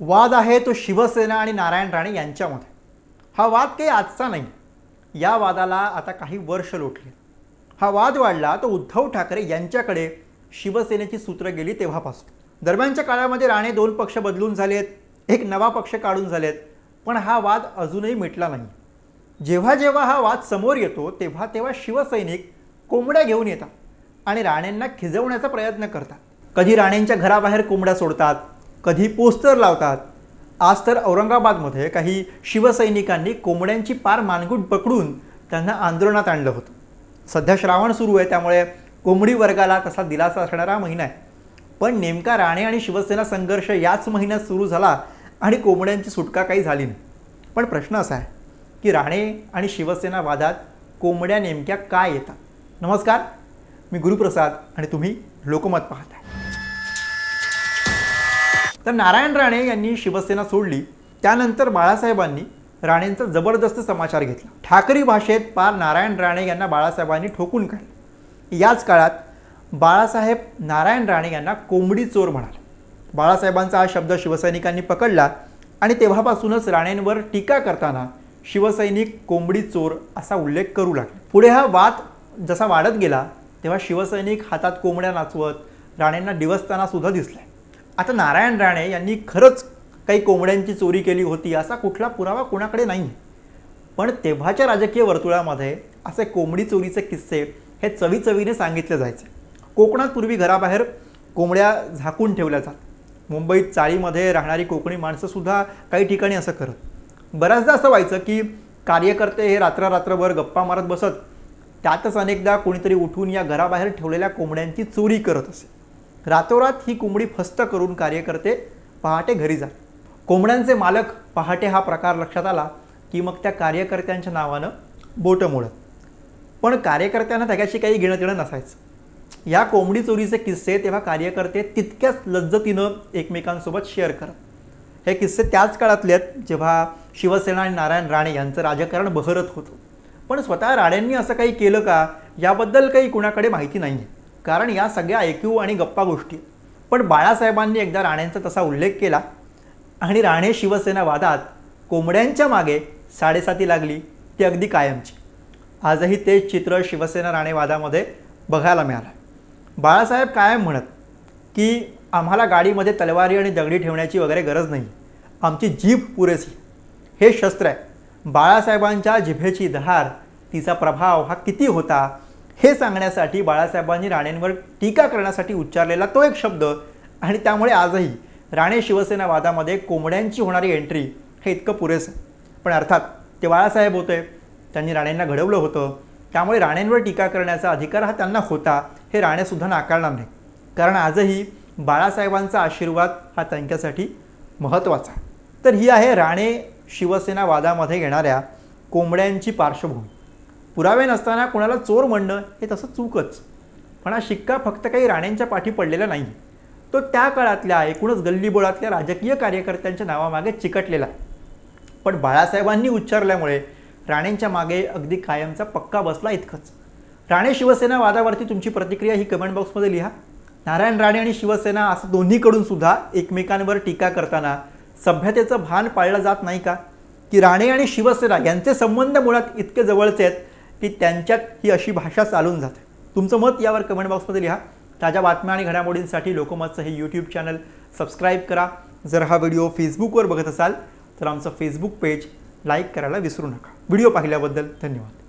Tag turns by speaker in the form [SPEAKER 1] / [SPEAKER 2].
[SPEAKER 1] वाद आहे तो शिवसेना आणि नारायण राणे यांच्यामध्ये हा वाद काही आजचा नाही या वादाला आता काही वर्ष लोटले हा वाद वाढला तो उद्धव ठाकरे यांच्याकडे शिवसेनेची सूत्रं गेली तेव्हापासून दरम्यानच्या काळामध्ये राणे दोन पक्ष बदलून झालेत एक नवा पक्ष काढून झालेत पण हा वाद अजूनही मिटला नाही जेव्हा जेव्हा हा वाद समोर येतो तेव्हा तेव्हा शिवसैनिक कोंबड्या घेऊन येतात आणि राणेंना खिजवण्याचा प्रयत्न करतात कधी राणेंच्या घराबाहेर कोंबड्या सोडतात कधी पोस्टर लावतात आज तर औरंगाबादमध्ये काही शिवसैनिकांनी कोंबड्यांची पार मानगुट पकडून त्यांना आंदोलनात आणलं होतं सध्या श्रावण सुरू आहे त्यामुळे कोंबडी वर्गाला तसा दिलासा असणारा महिना आहे पण नेमका राणे आणि शिवसेना संघर्ष याच महिन्यात सुरू झाला आणि कोंबड्यांची सुटका काही झाली नाही पण प्रश्न असा आहे की राणे आणि शिवसेना वादात कोंबड्या नेमक्या काय येतात नमस्कार मी गुरुप्रसाद आणि तुम्ही लोकमत पाहताय तर नारायण राणे यांनी शिवसेना सोडली त्यानंतर बाळासाहेबांनी राणेंचा जबरदस्त समाचार घेतला ठाकरी भाषेत पार नारायण राणे यांना बाळासाहेबांनी ठोकून काढले याच काळात बाळासाहेब नारायण राणे यांना कोंबडी चोर म्हणाले बाळासाहेबांचा हा शब्द शिवसैनिकांनी पकडला आणि तेव्हापासूनच राणेंवर टीका करताना शिवसैनिक कोंबडी चोर असा उल्लेख करू लागले पुढे हा वाद जसा वाढत गेला तेव्हा शिवसैनिक हातात कोंबड्या नाचवत राणेंना दिवसताना सुद्धा दिसलाय आता नारायण राणे यांनी खरंच काही कोंबड्यांची चोरी केली होती असा कुठला पुरावा कोणाकडे नाही पण तेव्हाच्या राजकीय वर्तुळामध्ये असे कोंबडी चोरीचे किस्से हे चवीचवीने सांगितले जायचे कोकणात पूर्वी घराबाहेर कोंबड्या झाकून ठेवल्या जात मुंबईत चाळीमध्ये राहणारी कोकणी माणसंसुद्धा काही ठिकाणी असं करत बऱ्याचदा असं व्हायचं की कार्यकर्ते हे रात्रभर गप्पा मारत बसत त्यातच अनेकदा कोणीतरी उठून या घराबाहेर ठेवलेल्या कोंबड्यांची चोरी करत असे रातोरात ही कोंबडी फस्त करून कार्य करते पहाटे घरी जा कोंबड्यांचे मालक पहाटे हा प्रकार लक्षात आला की मग त्या कार्यकर्त्यांच्या नावानं बोटं मोडत पण कार्यकर्त्यांना त्याच्याशी काही घेणं देणं नसायचं या कोंबडी चोरीचे किस्से तेव्हा कार्यकर्ते तितक्याच लज्जतीनं एकमेकांसोबत शेअर करत हे किस्से त्याच काळातले आहेत जेव्हा शिवसेना आणि नारायण राणे यांचं राजकारण बहरत होतं पण स्वतः राणेंनी असं काही केलं का याबद्दल काही कुणाकडे माहिती नाही आहे कारण या सगळ्या ऐकू आणि गप्पा गोष्टी पण बाळासाहेबांनी एकदा राणेंचा तसा उल्लेख केला आणि राणे शिवसेना वादात कोंबड्यांच्या मागे साडेसाती लागली ती अगदी कायमची आजही तेच चित्र शिवसेना राणे वादामध्ये बघायला मिळालं बाळासाहेब कायम म्हणत की आम्हाला गाडीमध्ये तलवारी आणि दगडी ठेवण्याची वगैरे गरज नाही आमची जीभ पुरेसी हे शस्त्र आहे बाळासाहेबांच्या जिभेची धार तिचा प्रभाव हा किती होता हे सांगण्यासाठी बाळासाहेबांनी राणेंवर टीका करण्यासाठी उच्चारलेला तो एक शब्द आणि त्यामुळे आजही राणे शिवसेना वादामध्ये कोंबड्यांची होणारी एंट्री हे इतकं पुरेसं पण अर्थात ते बाळासाहेब होते त्यांनी राणेंना घडवलं होतं त्यामुळे राणेंवर टीका करण्याचा अधिकार हा त्यांना होता हे राणेसुद्धा नाकारणार नाही कारण आजही बाळासाहेबांचा आशीर्वाद हा त्यांच्यासाठी महत्त्वाचा तर ही आहे राणे शिवसेना वादामध्ये येणाऱ्या कोंबड्यांची पार्श्वभूमी पुरावे नसताना कोणाला चोर म्हणणं हे तसं चूकच पण हा शिक्का फक्त काही राण्यांच्या पाठी पडलेला नाही तो त्या काळातल्या एकूणच गल्लीबोळातल्या राजकीय कार्यकर्त्यांच्या नावामागे चिकटलेला पण बाळासाहेबांनी उच्चारल्यामुळे राणेंच्या मागे अगदी कायमचा पक्का बसला इतकंच राणे शिवसेना वादावरती तुमची प्रतिक्रिया ही कमेंट बॉक्समध्ये लिहा नारायण राणे आणि शिवसेना असं दोन्हीकडून सुद्धा एकमेकांवर टीका करताना सभ्यतेचं भान पाळलं जात नाही का की राणे आणि शिवसेना यांचे संबंध मुळात इतके जवळचे आहेत की त्यांच्यात ही अशी भाषा चालून जाते तुमचं मत यावर कमेंट बॉक्समध्ये लिहा ताज्या बातम्या आणि घडामोडींसाठी लोकमतचं हे यूट्यूब चॅनल सबस्क्राईब करा जर हा व्हिडिओ फेसबुकवर बघत असाल तर आमचं फेसबुक पेज लाईक करायला विसरू नका व्हिडिओ पाहिल्याबद्दल धन्यवाद